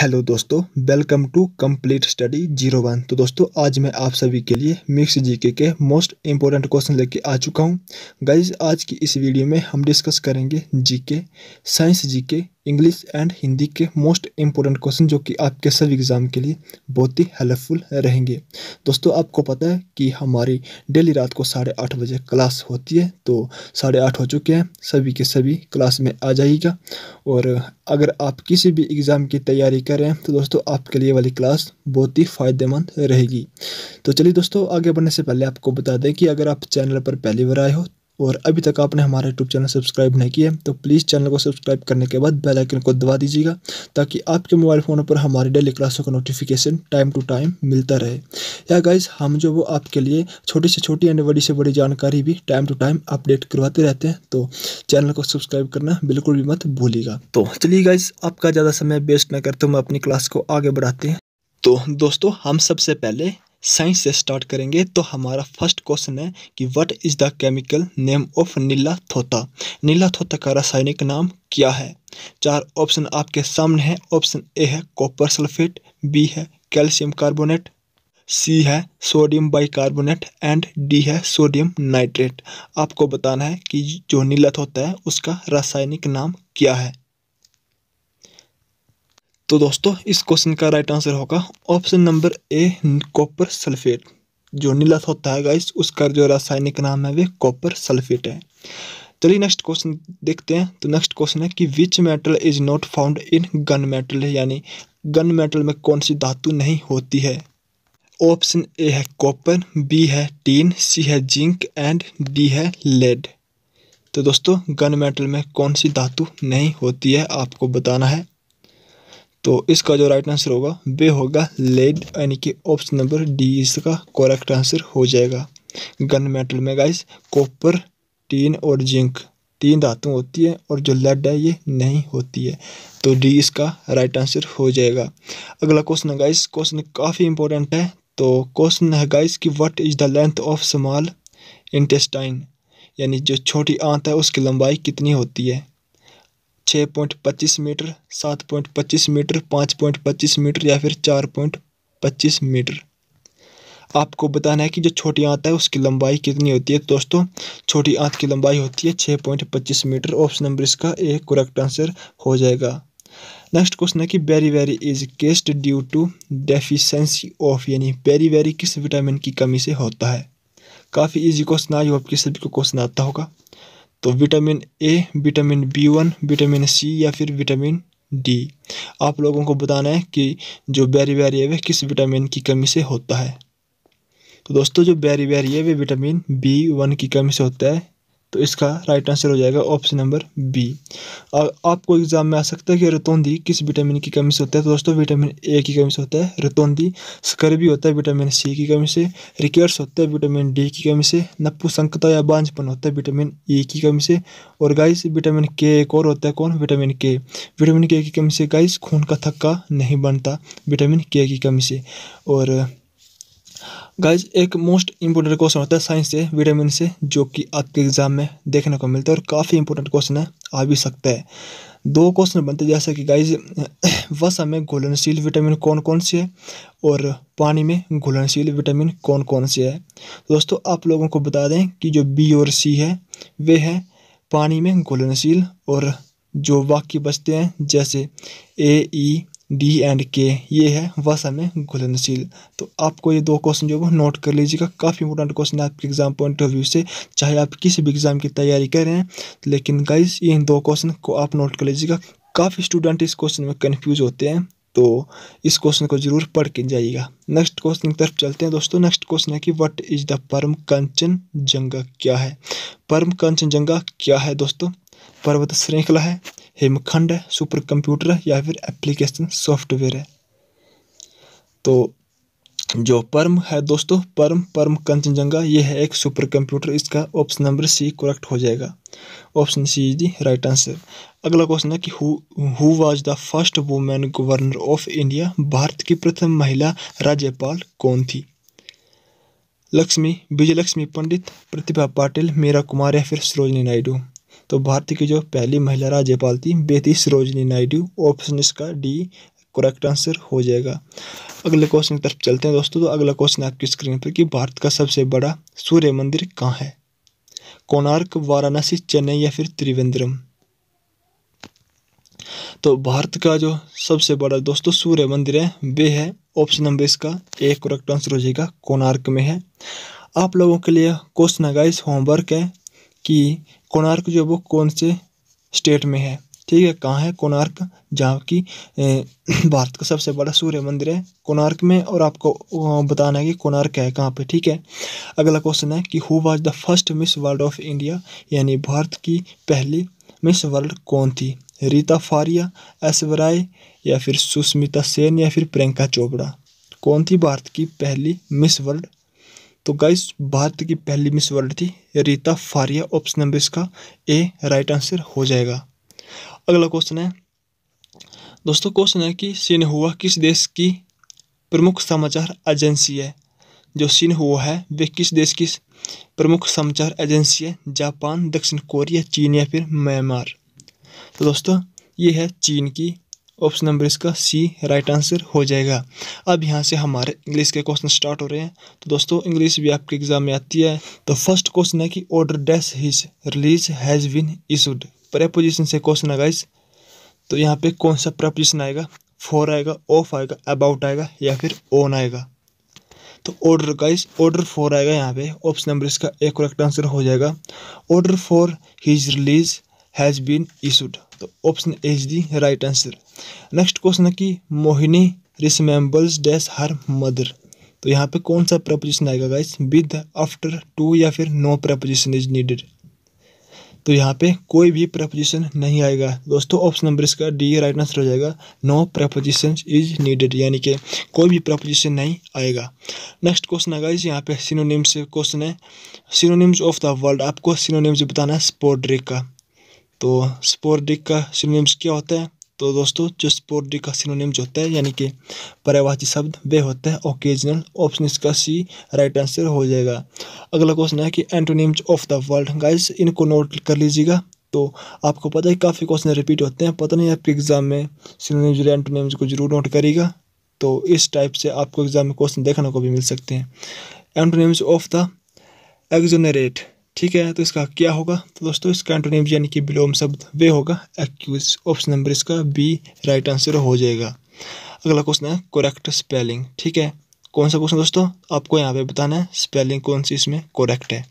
hello दोस्तों welcome to complete study zero one तो दोस्तों आज मैं आप सभी के लिए मिक्स जीके के मोस्ट इम्पोर्टेंट क्वेश्चन लेके आ चुका हूँ गाइज आज की इस वीडियो में हम डिस्कस करेंगे GK science GK English and Hindi के मोस्ट इंपॉर्टेंट क्वेश्चन जो कि आपके सब एग्ज़ाम के लिए बहुत ही हेल्पफुल रहेंगे दोस्तों आपको पता है कि हमारी डेली रात को साढ़े आठ बजे क्लास होती है तो साढ़े आठ हो चुके हैं सभी के सभी क्लास में आ जाइएगा और अगर आप किसी भी एग्ज़ाम की तैयारी कर रहे हैं तो दोस्तों आपके लिए वाली क्लास बहुत ही फ़ायदेमंद रहेगी तो चलिए दोस्तों आगे बढ़ने से पहले आपको बता दें कि अगर आप चैनल पर पहली बार आए हो और अभी तक आपने हमारा यूट्यूब चैनल सब्सक्राइब नहीं किया तो प्लीज़ चैनल को सब्सक्राइब करने के बाद बेल आइकन को दबा दीजिएगा ताकि आपके मोबाइल फ़ोन पर हमारी डेली क्लासों का नोटिफिकेशन टाइम टू टाइम मिलता रहे या गाइज हम जो वो आपके लिए छोटी से छोटी यानी बड़ी से बड़ी जानकारी भी टाइम टू टाइम अपडेट करवाते रहते हैं तो चैनल को सब्सक्राइब करना बिल्कुल भी मत भूलिएगा तो चलिए गाइज आपका ज़्यादा समय वेस्ट ना करते हुए अपनी क्लास को आगे बढ़ाते हैं तो दोस्तों हम सबसे पहले साइंस से स्टार्ट करेंगे तो हमारा फर्स्ट क्वेश्चन है कि what is the chemical name of neela thotha नीला थोता का रासायनिक नाम क्या है चार ऑप्शन आपके सामने है ऑप्शन ए है कॉपर सल्फेट बी है कैल्शियम कार्बोनेट सी है सोडियम बाइकार्बोनेट एंड डी है सोडियम नाइट्रेट आपको बताना है कि जो नीलत होता है उसका रासायनिक नाम क्या है तो दोस्तों इस क्वेश्चन का राइट आंसर होगा option number A copper sulphate जो नीला होता है गाइस उसका जो रासायनिक नाम है वे कॉपर सल्फेट है चलिए नेक्स्ट क्वेश्चन देखते हैं तो नेक्स्ट क्वेश्चन है कि which metal is not found in gun metal यानी गन मेटल में कौन सी धातु नहीं होती है ऑप्शन ए है कॉपर बी है टीन सी है जिंक एंड डी है लेड तो दोस्तों गन मेटल में कौन सी धातु नहीं होती है आपको बताना है तो इसका जो राइट आंसर होगा वे होगा लेड यानी कि ऑप्शन नंबर डी इसका करेक्ट आंसर हो जाएगा गन मेटल में गाइस कॉपर टीन और जिंक तीन धातु होती है और जो लेड है ये नहीं होती है तो डी इसका राइट आंसर हो जाएगा अगला क्वेश्चन है गाइस क्वेश्चन काफ़ी इंपॉर्टेंट है तो क्वेश्चन है गाइस कि what is the length of small intestine यानी जो छोटी आंत है उसकी लंबाई कितनी होती है छः पॉइंट पच्चीस मीटर सात पॉइंट पच्चीस मीटर पाँच पॉइंट पच्चीस मीटर या फिर चार पॉइंट पच्चीस मीटर आपको बताना है कि जो छोटी आंत है उसकी लंबाई कितनी होती है दोस्तों छोटी आंत की लंबाई होती है छः पॉइंट पच्चीस मीटर ऑप्शन नंबर इसका एक करेक्ट आंसर हो जाएगा नेक्स्ट क्वेश्चन है कि beriberi is caused due to deficiency of यानी बेरी वेरी किस विटामिन की कमी से होता है काफ़ी इजी क्वेश्चन आज आपके सभी को क्वेश्चन आता होगा तो vitamin A vitamin B one vitamin C या फिर विटामिन डी आप लोगों को बताना है कि जो बैरी है किस विटामिन की कमी से होता है तो दोस्तों जो बैरी है वे विटामिन बी वन की कमी से होता है तो इसका राइट आंसर हो जाएगा ऑप्शन नंबर बी और आपको एग्जाम में आ सकता है कि रतौंदी किस विटामिन की कमी से होता है तो दोस्तों विटामिन ए की कमी से होता है रतौंदी स्कर्वी होता है विटामिन सी की कमी से रिकेट्स होता है विटामिन डी की कमी से नपुसंकता या बांझपन होता है विटामिन ई e की कमी से और गाइस विटामिन के एक और होता है कौन विटामिन के विटामिन के की कमी से गाइस खून का थक्का नहीं बनता विटामिन के की कमी से और गाइज एक मोस्ट इंपॉर्टेंट क्वेश्चन होता है साइंस से विटामिन से जो कि आपके एग्जाम में देखने को मिलता है और काफ़ी इंपॉर्टेंट क्वेश्चन है आ भी सकता है दो क्वेश्चन बनते हैं जैसे कि गाइज वसा में घुलनशील विटामिन कौन कौन से है और पानी में घुलनशील विटामिन कौन कौन से है दोस्तों आप लोगों को बता दें कि जो बी और सी है वे है पानी में घुलनशील और जो वाक्य बचते हैं जैसे A E e, D and K ये है वह समय घुलनशील तो आपको ये दो क्वेश्चन जो है वो नोट कर लीजिएगा काफ़ी इंपॉर्टेंट क्वेश्चन है आपके एग्जाम पॉइंट ऑफ व्यू से चाहे आप किसी भी एग्जाम की तैयारी कर रहे हैं लेकिन गाइज ये इन दो क्वेश्चन को आप नोट कर लीजिएगा काफ़ी स्टूडेंट इस क्वेश्चन में कन्फ्यूज होते हैं तो इस क्वेश्चन को जरूर पढ़ के जाइएगा नेक्स्ट क्वेश्चन की तरफ चलते हैं दोस्तों नेक्स्ट क्वेश्चन है कि वट इज द परम कंचन जंगा क्या है परम कंचन जंगा क्या है दोस्तों पर्वत श्रृंखला है हिमखंड है सुपर कंप्यूटर है या फिर एप्लीकेशन सॉफ्टवेयर है तो जो परम है दोस्तों परम परम कंचनजंगा ये है एक सुपर कंप्यूटर इसका ऑप्शन नंबर सी करेक्ट हो जाएगा option C is the right answer अगला क्वेश्चन है कि who was the first women governor of India भारत की प्रथम महिला राज्यपाल कौन थी लक्ष्मी विजयलक्ष्मी पंडित प्रतिभा पाटिल मीरा कुमार या फिर सरोजनी नायडू तो भारत की जो पहली महिला राज्यपाल थी बेती सरोजनी नायडू ऑप्शन इसका डी करेक्ट आंसर हो जाएगा अगले क्वेश्चन की तरफ चलते हैं दोस्तों तो अगला क्वेश्चन आपकी स्क्रीन पर कि भारत का सबसे बड़ा सूर्य मंदिर कहाँ है कोणार्क वाराणसी चेन्नई या फिर त्रिवेंद्रम तो भारत का जो सबसे बड़ा दोस्तों सूर्य मंदिर है वे है ऑप्शन नंबर इसका एक करेक्ट आंसर हो जाएगा कोणार्क में है आप लोगों के लिए क्वेश्चन गाइस होमवर्क है कि कोणार्क जो वो कौन से स्टेट में है ठीक है कहाँ है कोणार्क जहाँ की भारत का सबसे बड़ा सूर्य मंदिर है कोणार्क में और आपको बताना है कि कोणार्क है कहाँ पे ठीक है अगला क्वेश्चन है कि who was the first Miss World of India यानी भारत की पहली मिस वर्ल्ड कौन थी रीता फारिया ऐश्वराय या फिर सुष्मिता सेन या फिर प्रियंका चोपड़ा कौन थी भारत की पहली मिस वर्ल्ड तो गाइस भारत की पहली मिस वर्ल्ड थी रीता फारिया ऑप्शन नंबर इसका ए राइट आंसर हो जाएगा अगला क्वेश्चन है दोस्तों क्वेश्चन है कि हुआ किस देश की प्रमुख समाचार एजेंसी है जो सीन हुआ है वे किस देश की प्रमुख समाचार एजेंसी है जापान दक्षिण कोरिया चीन या फिर म्यांमार तो दोस्तों ये है चीन की ऑप्शन नंबर इसका सी राइट आंसर हो जाएगा अब यहाँ से हमारे इंग्लिश के क्वेश्चन स्टार्ट हो रहे हैं तो दोस्तों इंग्लिश भी आपके एग्जाम में आती है तो फर्स्ट क्वेश्चन है कि order dash his release has been issued preposition से क्वेश्चन आएगा इस तो यहाँ पे कौन सा प्रेपोजिशन आएगा फॉर आएगा ऑफ आएगा अबाउट आएगा या फिर ऑन आएगा तो ऑर्डर इस ऑर्डर फोर आएगा यहाँ पे ऑप्शन नंबर इसका एक करेक्ट आंसर हो जाएगा order for his release has been issued तो option A is the right answer next question है कि Mohini resembles dash her mother तो यहाँ पे कौन सा प्रपोजिशन आएगा गाइस विद आफ्टर टू या फिर नो प्रपोजिशन इज नीडेड तो यहाँ पे कोई भी प्रपोजिशन नहीं आएगा दोस्तों ऑप्शन नंबर इसका डी राइट आंसर हो जाएगा नो प्रपोजिशन इज नीडेड यानी कि कोई भी प्रपोजिशन नहीं आएगा नेक्स्ट क्वेश्चन है गाइज यहाँ पे सिनोनिम्स क्वेश्चन है सिनोनिम्स ऑफ द वर्ल्ड आपको सिनोनिम्स बताना है स्पोर्ट ड्रिक का तो स्पोर्डिक का सिनोनिम्स क्या होता है तो दोस्तों जो स्पोर्डिक का सिनोनिम्स होता है यानी कि पर्यावाची शब्द वे होता है ओकेजनल ऑप्शन इसका सी राइट आंसर हो जाएगा अगला क्वेश्चन है कि antonyms of the world guys इनको नोट कर लीजिएगा तो आपको पता है काफ़ी क्वेश्चन रिपीट होते हैं पता नहीं आपके एग्ज़ाम में सिनोनिम्स और एंटोनिम्स को जरूर नोट करेगा तो इस टाइप से आपको एग्ज़ाम में क्वेश्चन देखने को भी मिल सकते हैं एंटोनिम्स ऑफ द एग्जोनरेट ठीक है तो इसका क्या होगा तो दोस्तों इसका एंटोनिम यानी कि विलोम शब्द वे होगा एक्यूज ऑप्शन नंबर इसका बी राइट आंसर हो जाएगा अगला क्वेश्चन है कोरेक्ट स्पेलिंग ठीक है कौन सा क्वेश्चन दोस्तों आपको यहाँ पे बताना है स्पेलिंग कौन सी इसमें कोरेक्ट है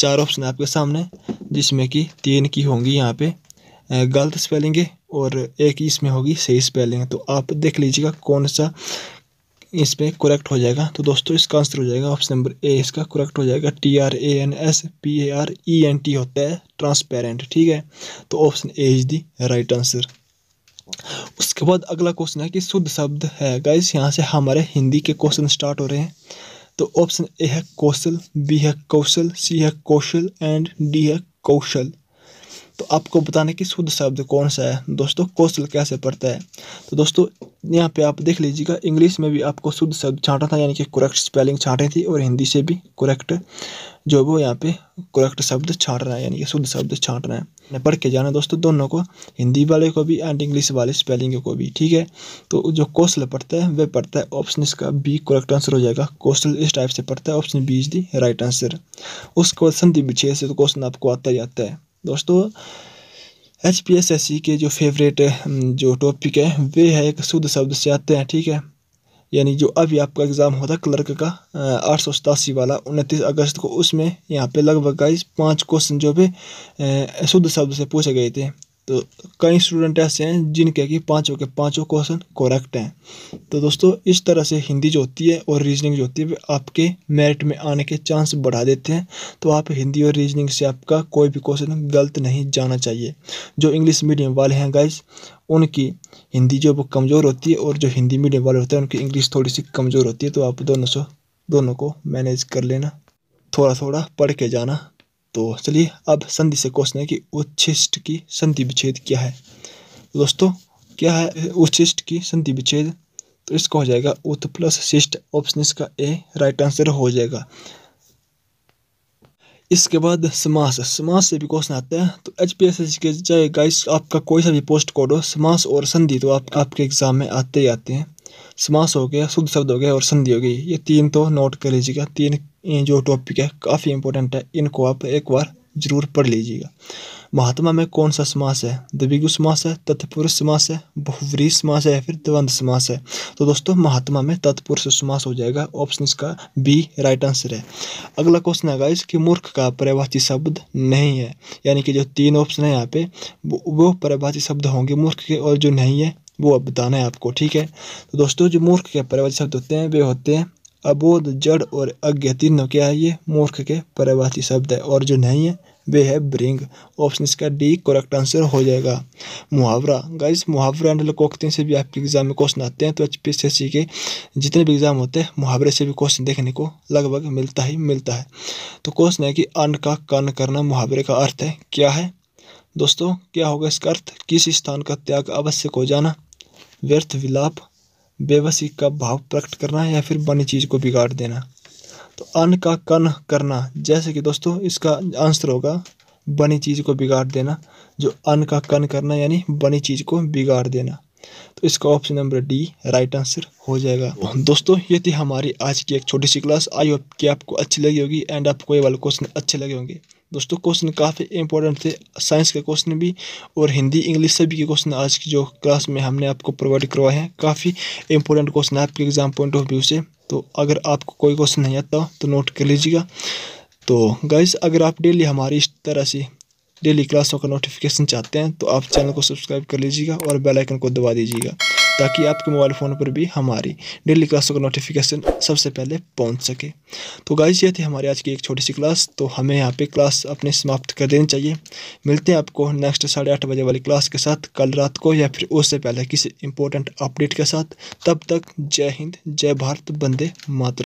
चार ऑप्शन आपके सामने जिसमें कि तीन की होंगी यहाँ पे गलत स्पेलिंग है और एक इसमें होगी सही स्पेलिंग तो आप देख लीजिएगा कौन सा इस पर करेक्ट हो जाएगा तो दोस्तों इसका आंसर हो जाएगा ऑप्शन नंबर ए इसका करेक्ट हो जाएगा T R A N S P A R E N T होता है ट्रांसपेरेंट ठीक है तो option A is the right answer उसके बाद अगला क्वेश्चन है कि शुद्ध शब्द है गाइस यहाँ से हमारे हिंदी के क्वेश्चन स्टार्ट हो रहे हैं तो ऑप्शन ए है कौशल बी है कौशल सी है कौशल एंड डी है कौशल तो आपको बताने की शुद्ध शब्द कौन सा है दोस्तों कौशल कैसे पढ़ता है तो दोस्तों यहाँ पे आप देख लीजिएगा इंग्लिश में भी आपको शुद्ध शब्द छाँटा था यानी कि करेक्ट स्पेलिंग छांटे थी और हिंदी से भी करेक्ट जो वो यहाँ पे करेक्ट शब्द छाँट रहा है यानी कि शुद्ध शब्द छाट रहे हैं पढ़ के जाना दोस्तों दोनों को हिंदी वाले को भी एंड इंग्लिश वाले स्पेलिंग को भी ठीक है तो जो कौशल पढ़ता है वह पढ़ता है ऑप्शन इसका बी करेक्ट आंसर हो जाएगा कौशल इस टाइप से पढ़ता है option B is the right answer उस क्वेश्चन दी पीछे से तो क्वेश्चन आपको आता ही आता है दोस्तों H P S S C के जो फेवरेट हम्म, जो टॉपिक है वे है एक शुद्ध शब्द से आते हैं ठीक है यानी जो अभी आपका एग्ज़ाम होता क्लर्क का आठ सौ सतासी वाला उनतीस अगस्त को उसमें यहाँ पे लगभग गाइस पांच क्वेश्चन जो भी शुद्ध शब्द से पूछे गए थे तो कई स्टूडेंट ऐसे हैं जिनके कि पाँचों के पाँचों क्वेश्चन करेक्ट हैं तो दोस्तों इस तरह से हिंदी जो होती है और रीजनिंग जो होती है वे आपके मेरिट में आने के चांस बढ़ा देते हैं तो आप हिंदी और रीजनिंग से आपका कोई भी क्वेश्चन गलत नहीं जाना चाहिए जो इंग्लिश मीडियम वाले हैं गाइज उनकी हिंदी जो वो कमज़ोर होती है और जो हिंदी मीडियम वाले होते हैं उनकी इंग्लिश थोड़ी सी कमज़ोर होती है तो आप दोनों से दोनों को मैनेज कर लेना थोड़ा थोड़ा पढ़ के जाना तो चलिए अब संधि से क्वेश्चन है कि उच्छिष्ट की संधि विच्छेद क्या है दोस्तों क्या है उच्छिष्ट की संधि विच्छेद तो इसका हो जाएगा उत प्लस शिष्ट ऑप्शन इसका ए राइट आंसर हो जाएगा इसके बाद समास समास से भी क्वेश्चन आता है तो एच पी एस एस के चाहे गाइस आपका कोई सा भी पोस्ट कोड हो समास और संधि तो आप आपके एग्ज़ाम में आते ही आते हैं समास हो गया शुद्ध शब्द हो गया और संधि हो गई ये तीन तो नोट कर लीजिएगा तीन ये जो टॉपिक है काफ़ी इंपॉर्टेंट है इनको आप एक बार जरूर पढ़ लीजिएगा महात्मा में कौन सा समास है दबिगु समास है तत्पुरुष समास है बहुवरी समास है या फिर द्वंद समास है तो दोस्तों महात्मा में तत्पुरुष समास हो जाएगा ऑप्शन इसका बी राइट आंसर है अगला क्वेश्चन है गाइस कि मूर्ख का परिभाषी शब्द नहीं है यानी कि जो तीन ऑप्शन है यहाँ पे वो परिभाषी शब्द होंगे मूर्ख के और जो नहीं है वो अब बताना है आपको ठीक है तो दोस्तों जो मूर्ख के परिभाषी शब्द होते हैं वे होते हैं अबोध जड़ और अज्ञ तीनों क्या है ये मूर्ख के परिभाषी शब्द है और जो नहीं है वे है ब्रिंग ऑप्शन इसका डी करेक्ट आंसर हो जाएगा मुहावरा गाइस मुहावरा एंड लकोकते से भी आपके एग्जाम में क्वेश्चन आते हैं तो एच पी सी के जितने भी एग्जाम होते हैं मुहावरे से भी क्वेश्चन देखने को लगभग मिलता ही मिलता है तो क्वेश्चन है कि अन्न का कान करना मुहावरे का अर्थ है क्या है दोस्तों क्या होगा इसका अर्थ किस स्थान का त्याग आवश्यक हो जाना व्यर्थ विलाप बेबसी का भाव प्रकट करना या फिर बनी चीज़ को बिगाड़ देना तो अन का कन करना जैसे कि दोस्तों इसका आंसर होगा बनी चीज़ को बिगाड़ देना जो अन का कन करना यानी बनी चीज़ को बिगाड़ देना तो इसका option number D right answer हो जाएगा दोस्तों ये थी हमारी आज की एक छोटी सी क्लास आई होप कि आपको अच्छी लगी होगी एंड आपको ये वाले क्वेश्चन अच्छे लगे होंगे दोस्तों क्वेश्चन काफ़ी इंपॉर्टेंट थे साइंस के क्वेश्चन भी और हिंदी इंग्लिश सभी के क्वेश्चन आज की जो क्लास में हमने आपको प्रोवाइड करवाए हैं काफ़ी इंपॉर्टेंट क्वेश्चन है आपके एग्जाम पॉइंट ऑफ व्यू से तो अगर आपको कोई क्वेश्चन नहीं आता तो नोट कर लीजिएगा तो गाइज अगर आप डेली हमारी इस तरह से डेली क्लासों का नोटिफिकेशन चाहते हैं तो आप चैनल को सब्सक्राइब कर लीजिएगा और बेलाइकन को दबा दीजिएगा ताकि आपके मोबाइल फ़ोन पर भी हमारी डेली क्लासों का नोटिफिकेशन सबसे पहले पहुंच सके तो गाइस ये थी हमारी आज की एक छोटी सी क्लास तो हमें यहाँ पे क्लास अपने समाप्त कर देनी चाहिए मिलते हैं आपको नेक्स्ट साढ़े आठ बजे वाली क्लास के साथ कल रात को या फिर उससे पहले किसी इंपॉर्टेंट अपडेट के साथ तब तक जय हिंद जय भारत बंदे मातृ